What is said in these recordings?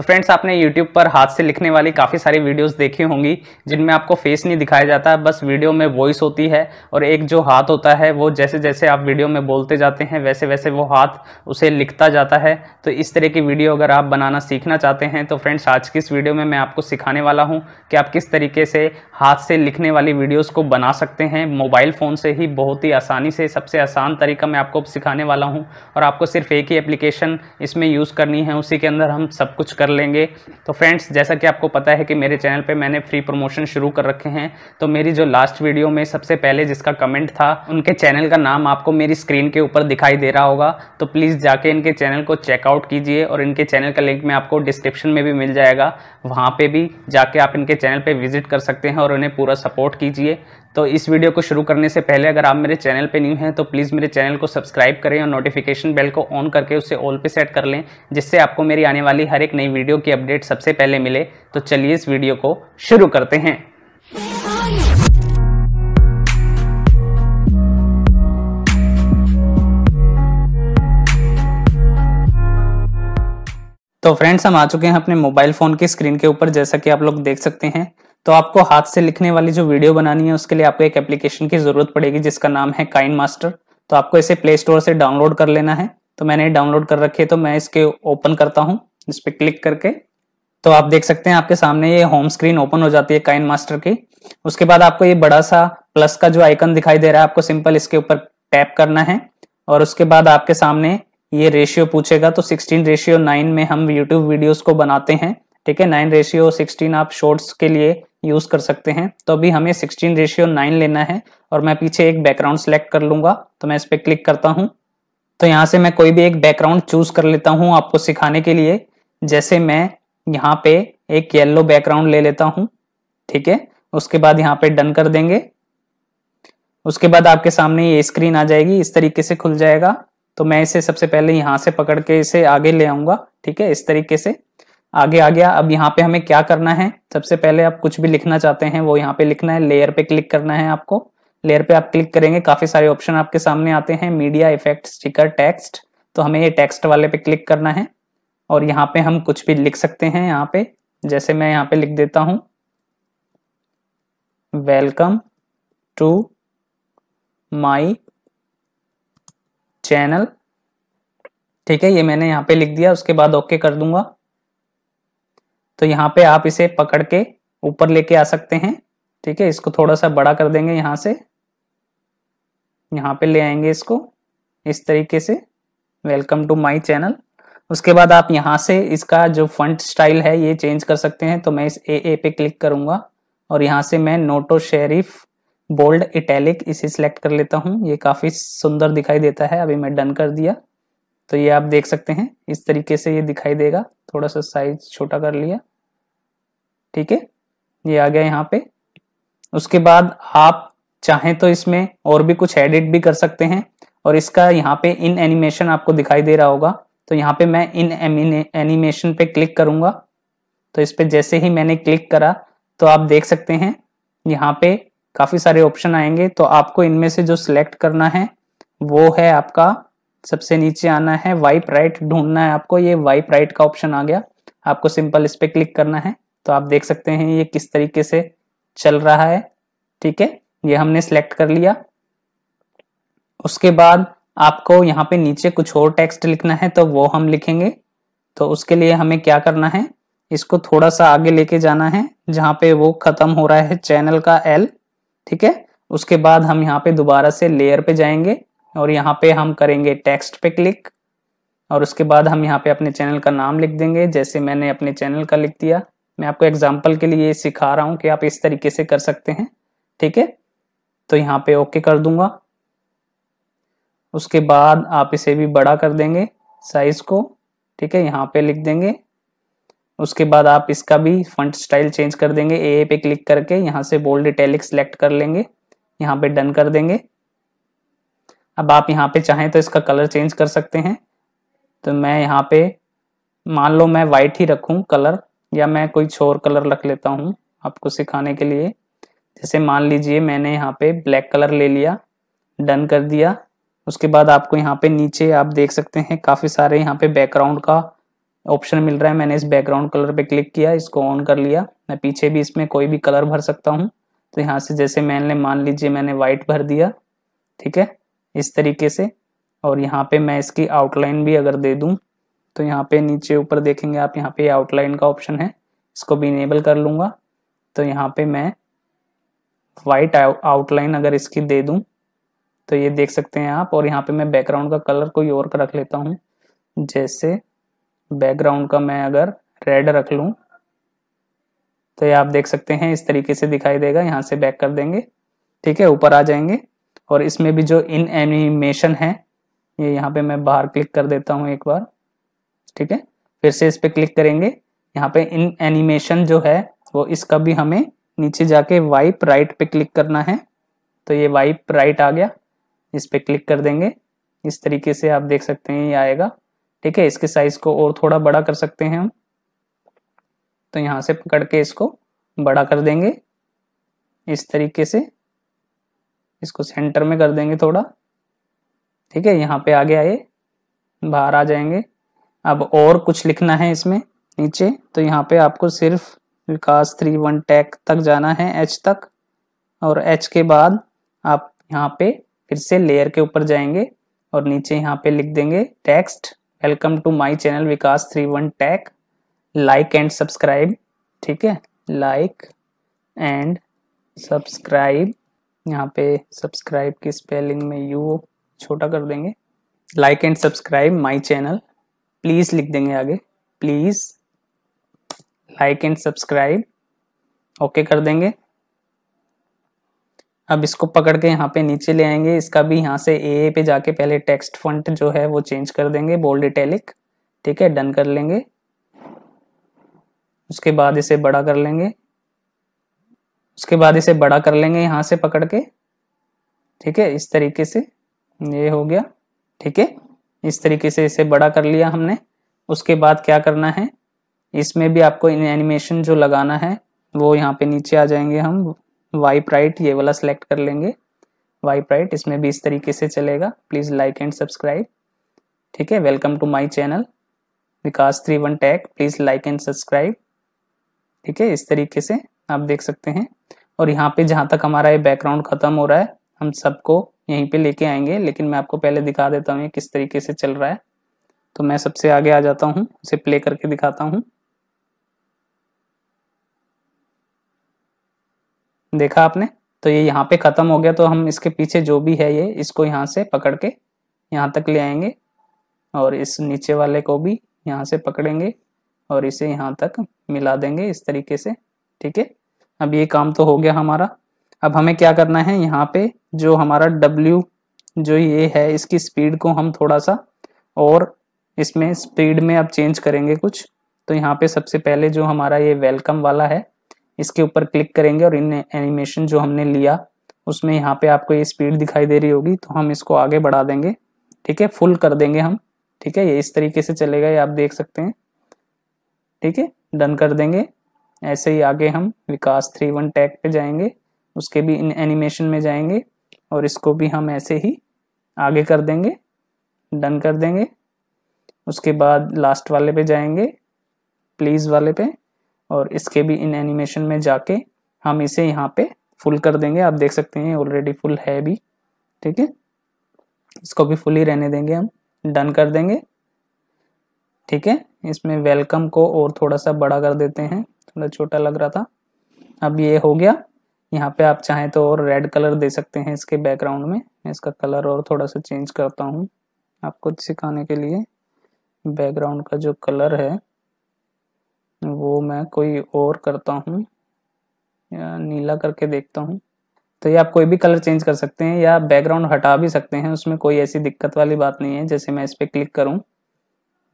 तो फ्रेंड्स आपने यूट्यूब पर हाथ से लिखने वाली काफ़ी सारी वीडियोस देखी होंगी जिनमें आपको फेस नहीं दिखाया जाता बस वीडियो में वॉइस होती है और एक जो हाथ होता है वो जैसे जैसे आप वीडियो में बोलते जाते हैं वैसे वैसे वो हाथ उसे लिखता जाता है तो इस तरह की वीडियो अगर आप बनाना सीखना चाहते हैं तो फ्रेंड्स आज की इस वीडियो में मैं आपको सिखाने वाला हूँ कि आप किस तरीके से हाथ से लिखने वाली वीडियोज़ को बना सकते हैं मोबाइल फ़ोन से ही बहुत ही आसानी से सबसे आसान तरीका मैं आपको सिखाने वाला हूँ और आपको सिर्फ एक ही एप्लीकेशन इसमें यूज़ करनी है उसी के अंदर हम सब कुछ कर लेंगे तो फ्रेंड्स जैसा कि आपको पता है कि मेरे चैनल पे मैंने फ्री प्रमोशन शुरू कर रखे हैं तो मेरी जो लास्ट वीडियो में सबसे पहले जिसका कमेंट था उनके चैनल का नाम आपको मेरी स्क्रीन के ऊपर दिखाई दे रहा होगा तो प्लीज़ जाके इनके चैनल को चेकआउट कीजिए और इनके चैनल का लिंक में आपको डिस्क्रिप्शन में भी मिल जाएगा वहाँ पर भी जाके आप इनके चैनल पर विजिट कर सकते हैं और उन्हें पूरा सपोर्ट कीजिए तो इस वीडियो को शुरू करने से पहले अगर आप मेरे चैनल पे न्यू हैं तो प्लीज़ मेरे चैनल को सब्सक्राइब करें और नोटिफिकेशन बेल को ऑन करके उसे ऑल पे सेट कर लें जिससे आपको मेरी आने वाली हर एक नई वीडियो की अपडेट सबसे पहले मिले तो चलिए इस वीडियो को शुरू करते हैं तो फ्रेंड्स हम आ चुके हैं अपने मोबाइल फ़ोन की स्क्रीन के ऊपर जैसा कि आप लोग देख सकते हैं तो आपको हाथ से लिखने वाली जो वीडियो बनानी है उसके लिए आपको एक एप्लीकेशन की जरूरत पड़ेगी जिसका नाम है काइन मास्टर तो आपको इसे प्ले स्टोर से डाउनलोड कर लेना है तो मैंने डाउनलोड कर रखी है तो मैं इसके ओपन करता हूँ इस पर क्लिक करके तो आप देख सकते हैं आपके सामने ये होम स्क्रीन ओपन हो जाती है काइन मास्टर की उसके बाद आपको ये बड़ा सा प्लस का जो आइकन दिखाई दे रहा है आपको सिंपल इसके ऊपर टैप करना है और उसके बाद आपके सामने ये रेशियो पूछेगा तो 16 रेशियो 9 में हम यूट्यूब वीडियोस को बनाते हैं ठीक है 9 रेशियो 16 आप शॉर्ट्स के लिए यूज कर सकते हैं तो अभी हमें सिक्सटीन रेशियो नाइन लेना है और मैं पीछे एक बैकग्राउंड सेलेक्ट कर लूंगा तो मैं इस पर क्लिक करता हूँ तो यहाँ से मैं कोई भी एक बैकग्राउंड चूज कर लेता हूँ आपको सिखाने के लिए जैसे मैं यहाँ पे एक येल्लो बैकग्राउंड ले लेता हूँ ठीक है उसके बाद यहाँ पे डन कर देंगे उसके बाद आपके सामने ये स्क्रीन आ जाएगी इस तरीके से खुल जाएगा तो मैं इसे सबसे पहले यहाँ से पकड़ के इसे आगे ले आऊंगा ठीक है इस तरीके से आगे आ गया अब यहाँ पे हमें क्या करना है सबसे पहले आप कुछ भी लिखना चाहते हैं वो यहाँ पे लिखना है लेयर पे क्लिक करना है आपको लेयर पे आप क्लिक करेंगे काफी सारे ऑप्शन आपके सामने आते हैं मीडिया इफेक्ट स्टिकर टेक्स्ट तो हमें ये टेक्स्ट वाले पे क्लिक करना है और यहाँ पे हम कुछ भी लिख सकते हैं यहाँ पे जैसे मैं यहाँ पे लिख देता हूं वेलकम टू माई चैनल ठीक है ये मैंने यहाँ पे लिख दिया उसके बाद ओके कर दूंगा तो यहाँ पे आप इसे पकड़ के ऊपर लेके आ सकते हैं ठीक है इसको थोड़ा सा बड़ा कर देंगे यहाँ से यहाँ पे ले आएंगे इसको इस तरीके से वेलकम टू माय चैनल उसके बाद आप यहाँ से इसका जो फंट स्टाइल है ये चेंज कर सकते हैं तो मैं इस ए ए पे क्लिक करूंगा और यहाँ से मैं नोटो शेरिफ बोल्ड इटैलिक इसे सिलेक्ट कर लेता हूँ ये काफ़ी सुंदर दिखाई देता है अभी मैं डन कर दिया तो ये आप देख सकते हैं इस तरीके से ये दिखाई देगा थोड़ा सा साइज छोटा कर लिया ठीक है ये आ गया यहाँ पे उसके बाद आप चाहें तो इसमें और भी कुछ एडिट भी कर सकते हैं और इसका यहाँ पे इन एनिमेशन आपको दिखाई दे रहा होगा तो यहाँ पे मैं इन एनिमेशन पे क्लिक करूंगा तो इस पर जैसे ही मैंने क्लिक करा तो आप देख सकते हैं यहाँ पे काफी सारे ऑप्शन आएंगे तो आपको इनमें से जो सिलेक्ट करना है वो है आपका सबसे नीचे आना है वाइप राइट ढूंढना है आपको ये वाइप राइट का ऑप्शन आ गया आपको सिंपल इस पर क्लिक करना है तो आप देख सकते हैं ये किस तरीके से चल रहा है ठीक है ये हमने सेलेक्ट कर लिया उसके बाद आपको यहाँ पे नीचे कुछ और टेक्स्ट लिखना है तो वो हम लिखेंगे तो उसके लिए हमें क्या करना है इसको थोड़ा सा आगे लेके जाना है जहाँ पे वो खत्म हो रहा है चैनल का एल ठीक है उसके बाद हम यहाँ पे दोबारा से लेयर पे जाएंगे और यहाँ पे हम करेंगे टेक्स्ट पे क्लिक और उसके बाद हम यहाँ पे अपने चैनल का नाम लिख देंगे जैसे मैंने अपने चैनल का लिख दिया मैं आपको एग्जाम्पल के लिए सिखा रहा हूँ कि आप इस तरीके से कर सकते हैं ठीक है तो यहाँ पे ओके कर दूंगा उसके बाद आप इसे भी बड़ा कर देंगे साइज को ठीक है यहाँ पे लिख देंगे उसके बाद आप इसका भी फंट स्टाइल चेंज कर देंगे ए पे क्लिक करके यहाँ से बोल्ड इटैलिक सेलेक्ट कर लेंगे यहाँ पे डन कर देंगे अब आप यहाँ पे चाहें तो इसका कलर चेंज कर सकते हैं तो मैं यहाँ पे मान लो मैं वाइट ही रखूँ कलर या मैं कोई छोर कलर रख लेता हूँ आपको सिखाने के लिए जैसे मान लीजिए मैंने यहाँ पे ब्लैक कलर ले लिया डन कर दिया उसके बाद आपको यहाँ पे नीचे आप देख सकते हैं काफ़ी सारे यहाँ पे बैकग्राउंड का ऑप्शन मिल रहा है मैंने इस बैकग्राउंड कलर पे क्लिक किया इसको ऑन कर लिया मैं पीछे भी इसमें कोई भी कलर भर सकता हूँ तो यहाँ से जैसे मैंने मान लीजिए मैंने वाइट भर दिया ठीक है इस तरीके से और यहाँ पे मैं इसकी आउटलाइन भी अगर दे दूँ तो यहाँ पे नीचे ऊपर देखेंगे आप यहाँ पे आउटलाइन का ऑप्शन है इसको भी इनेबल कर लूंगा तो यहाँ पे मैं वाइट आउटलाइन अगर इसकी दे दूं तो ये देख सकते हैं आप और यहाँ पे मैं बैकग्राउंड का कलर कोई और का रख लेता हूँ जैसे बैकग्राउंड का मैं अगर रेड रख लूँ तो ये आप देख सकते हैं इस तरीके से दिखाई देगा यहाँ से बैक कर देंगे ठीक है ऊपर आ जाएंगे और इसमें भी जो इन एनिमेशन है ये यहाँ पे मैं बाहर क्लिक कर देता हूँ एक बार ठीक है फिर से इस पे क्लिक करेंगे यहाँ पे इन एनिमेशन जो है वो इसका भी हमें नीचे जाके वाइप राइट पे क्लिक करना है तो ये वाइप राइट आ गया इस पर क्लिक कर देंगे इस तरीके से आप देख सकते हैं ये आएगा ठीक है इसके साइज को और थोड़ा बड़ा कर सकते हैं हम तो यहाँ से पकड़ के इसको बड़ा कर देंगे इस तरीके से इसको सेंटर में कर देंगे थोड़ा ठीक है यहाँ पे आ गया ये बाहर आ जाएंगे अब और कुछ लिखना है इसमें नीचे तो यहाँ पे आपको सिर्फ विकास थ्री वन टैक तक जाना है एच तक और एच के बाद आप यहाँ पे फिर से लेयर के ऊपर जाएंगे और नीचे यहाँ पे लिख देंगे text welcome to my channel Vikas three one tech like and subscribe ठीक है लाइक एंड सब्सक्राइब यहाँ पे सब्सक्राइब की स्पेलिंग में यू छोटा कर देंगे like and subscribe my channel please लिख देंगे आगे please like and subscribe okay कर देंगे अब इसको पकड़ के यहाँ पे नीचे ले आएंगे इसका भी यहाँ से ए पे जाके पहले टेक्स्ट फंट जो है वो चेंज कर देंगे बोल्ड इटैलिक ठीक है डन कर लेंगे उसके बाद इसे बड़ा कर लेंगे उसके बाद इसे बड़ा कर लेंगे यहाँ से पकड़ के ठीक है इस तरीके से ये हो गया ठीक है इस तरीके से इसे बड़ा कर लिया हमने उसके बाद क्या करना है इसमें भी आपको इन एनिमेशन जो लगाना है वो यहाँ पे नीचे आ जाएंगे हम वाइप राइट ये वाला सेलेक्ट कर लेंगे वाइप राइट इसमें भी इस तरीके से चलेगा प्लीज़ लाइक एंड सब्सक्राइब ठीक है welcome to my channel Vikas three one tech please like and subscribe ठीक है इस तरीके से आप देख सकते हैं और यहाँ पे जहाँ तक हमारा ये बैकग्राउंड ख़त्म हो रहा है हम सबको यहीं पे लेके आएंगे लेकिन मैं आपको पहले दिखा देता हूँ ये किस तरीके से चल रहा है तो मैं सबसे आगे आ जाता हूँ उसे प्ले करके दिखाता हूँ देखा आपने तो ये यहाँ पे खत्म हो गया तो हम इसके पीछे जो भी है ये इसको यहाँ से पकड़ के यहाँ तक ले आएंगे और इस नीचे वाले को भी यहाँ से पकड़ेंगे और इसे यहाँ तक मिला देंगे इस तरीके से ठीक है अब ये काम तो हो गया हमारा अब हमें क्या करना है यहाँ पे जो हमारा W जो ये है इसकी स्पीड को हम थोड़ा सा और इसमें स्पीड में अब चेंज करेंगे कुछ तो यहाँ पे सबसे पहले जो हमारा ये वेलकम वाला है इसके ऊपर क्लिक करेंगे और इन एनिमेशन जो हमने लिया उसमें यहाँ पे आपको ये स्पीड दिखाई दे रही होगी तो हम इसको आगे बढ़ा देंगे ठीक है फुल कर देंगे हम ठीक है ये इस तरीके से चलेगा ये आप देख सकते हैं ठीक है डन कर देंगे ऐसे ही आगे हम विकास थ्री वन टैग पे जाएंगे उसके भी इन एनिमेशन में जाएंगे और इसको भी हम ऐसे ही आगे कर देंगे डन कर देंगे उसके बाद लास्ट वाले पे जाएंगे प्लीज़ वाले पे और इसके भी इन एनिमेशन में जाके हम इसे यहाँ पे फुल कर देंगे आप देख सकते हैं ऑलरेडी फुल है भी ठीक है इसको भी फुल ही रहने देंगे हम डन कर देंगे ठीक है इसमें वेलकम को और थोड़ा सा बड़ा कर देते हैं थोड़ा छोटा लग रहा था अब ये हो गया यहाँ पे आप चाहें तो और रेड कलर दे सकते हैं इसके बैकग्राउंड में मैं इसका कलर और थोड़ा सा चेंज करता हूँ आपको सिखाने के लिए बैकग्राउंड का जो कलर है वो मैं कोई और करता हूँ या नीला करके देखता हूँ तो ये आप कोई भी कलर चेंज कर सकते हैं या बैकग्राउंड हटा भी सकते हैं उसमें कोई ऐसी दिक्कत वाली बात नहीं है जैसे मैं इस पर क्लिक करूँ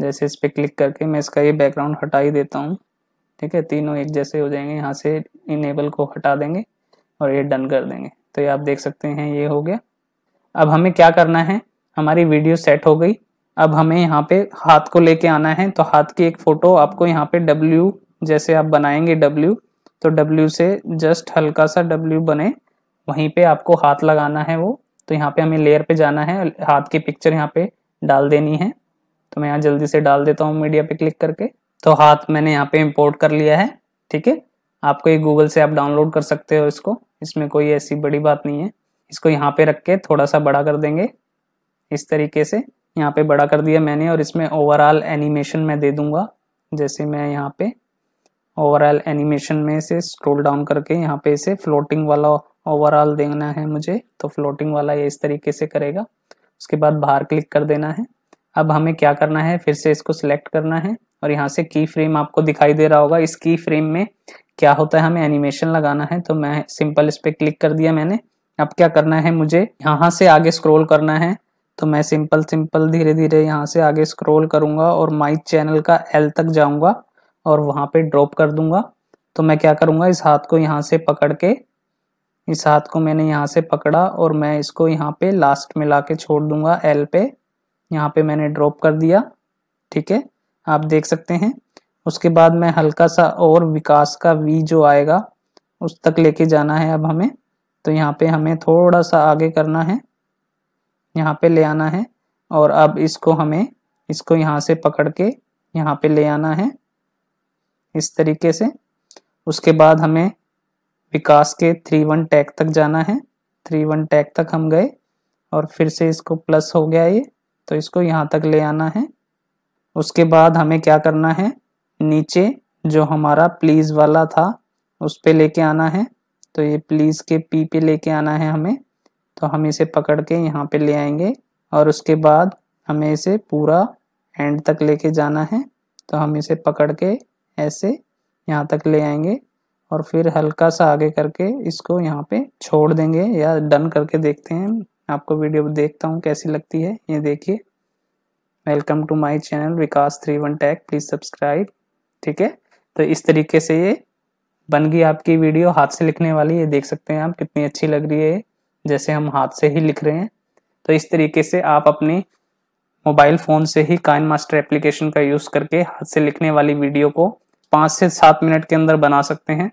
जैसे इस पर क्लिक करके मैं इसका ये बैकग्राउंड हटा ही देता हूँ ठीक है तीनों एक जैसे हो जाएंगे यहाँ से इनेबल को हटा देंगे और ये डन कर देंगे तो ये आप देख सकते हैं ये हो गया अब हमें क्या करना है हमारी वीडियो सेट हो गई अब हमें यहाँ पे हाथ को लेके आना है तो हाथ की एक फोटो आपको यहाँ पे डब्ल्यू जैसे आप बनाएंगे डब्ल्यू तो डब्ल्यू से जस्ट हल्का सा डब्ल्यू बने वहीं पे आपको हाथ लगाना है वो तो यहाँ पे हमें लेयर पे जाना है हाथ की पिक्चर यहाँ पे डाल देनी है तो मैं यहाँ जल्दी से डाल देता हूँ मीडिया पे क्लिक करके तो हाथ मैंने यहाँ पे इम्पोर्ट कर लिया है ठीक है आपको ये गूगल से आप डाउनलोड कर सकते हो इसको इसमें कोई ऐसी बड़ी बात नहीं है इसको यहाँ पे रख के थोड़ा सा बड़ा कर देंगे इस तरीके से यहाँ पे बड़ा कर दिया मैंने और इसमें ओवरऑल एनिमेशन मैं दे दूंगा जैसे मैं यहाँ पे ओवरऑल एनिमेशन में से स्क्रॉल डाउन करके यहाँ पे इसे फ्लोटिंग वाला ओवरऑल देना है मुझे तो फ्लोटिंग वाला ये इस तरीके से करेगा उसके बाद बाहर क्लिक कर देना है अब हमें क्या करना है फिर से इसको सिलेक्ट करना है और यहाँ से की फ्रेम आपको दिखाई दे रहा होगा इस की फ्रेम में क्या होता है हमें एनिमेशन लगाना है तो मैं सिंपल इस पर क्लिक कर दिया मैंने अब क्या करना है मुझे यहाँ से आगे स्क्रॉल करना है तो मैं सिंपल सिंपल धीरे धीरे यहाँ से आगे स्क्रॉल करूँगा और माई चैनल का एल तक जाऊँगा और वहाँ पे ड्रॉप कर दूंगा तो मैं क्या करूँगा इस हाथ को यहाँ से पकड़ के इस हाथ को मैंने यहाँ से पकड़ा और मैं इसको यहाँ पे लास्ट में ला के छोड़ दूंगा एल पे यहाँ पे मैंने ड्रॉप कर दिया ठीक है आप देख सकते हैं उसके बाद में हल्का सा और विकास का वी जो आएगा उस तक लेके जाना है अब हमें तो यहाँ पे हमें थोड़ा सा आगे करना है यहाँ पे ले आना है और अब इसको हमें इसको यहाँ से पकड़ के यहाँ पे ले आना है इस तरीके से उसके बाद हमें विकास के थ्री वन टैग तक जाना है थ्री वन टैग तक हम गए और फिर से इसको प्लस हो गया ये तो इसको यहाँ तक ले आना है उसके बाद हमें क्या करना है नीचे जो हमारा प्लीज वाला था उस पर लेके आना है तो ये प्लीज के पी पे लेके आना है हमें तो हम इसे पकड़ के यहाँ पे ले आएंगे और उसके बाद हमें इसे पूरा एंड तक लेके जाना है तो हम इसे पकड़ के ऐसे यहाँ तक ले आएंगे और फिर हल्का सा आगे करके इसको यहाँ पे छोड़ देंगे या डन करके देखते हैं आपको वीडियो देखता हूँ कैसी लगती है ये देखिए welcome to my channel Vikas three one tech please subscribe ठीक है तो इस तरीके से ये बन गई आपकी वीडियो हाथ से लिखने वाली ये देख सकते हैं आप कितनी अच्छी लग रही है जैसे हम हाथ से ही लिख रहे हैं तो इस तरीके से आप अपने मोबाइल फ़ोन से ही काइन मास्टर एप्लीकेशन का यूज़ करके हाथ से लिखने वाली वीडियो को पाँच से सात मिनट के अंदर बना सकते हैं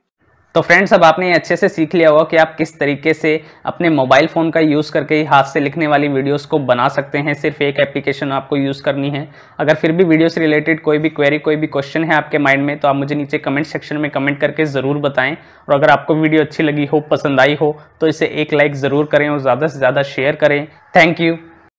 तो फ्रेंड्स अब आपने अच्छे से सीख लिया होगा कि आप किस तरीके से अपने मोबाइल फ़ोन का यूज़ करके हाथ से लिखने वाली वीडियोस को बना सकते हैं सिर्फ एक एप्लीकेशन आपको यूज़ करनी है अगर फिर भी वीडियो से रिलेटेड कोई भी क्वेरी कोई भी क्वेश्चन है आपके माइंड में तो आप मुझे नीचे कमेंट सेक्शन में कमेंट करके ज़रूर बताएँ और अगर आपको वीडियो अच्छी लगी हो पसंद आई हो तो इसे एक लाइक ज़रूर करें और ज़्यादा से ज़्यादा शेयर करें थैंक यू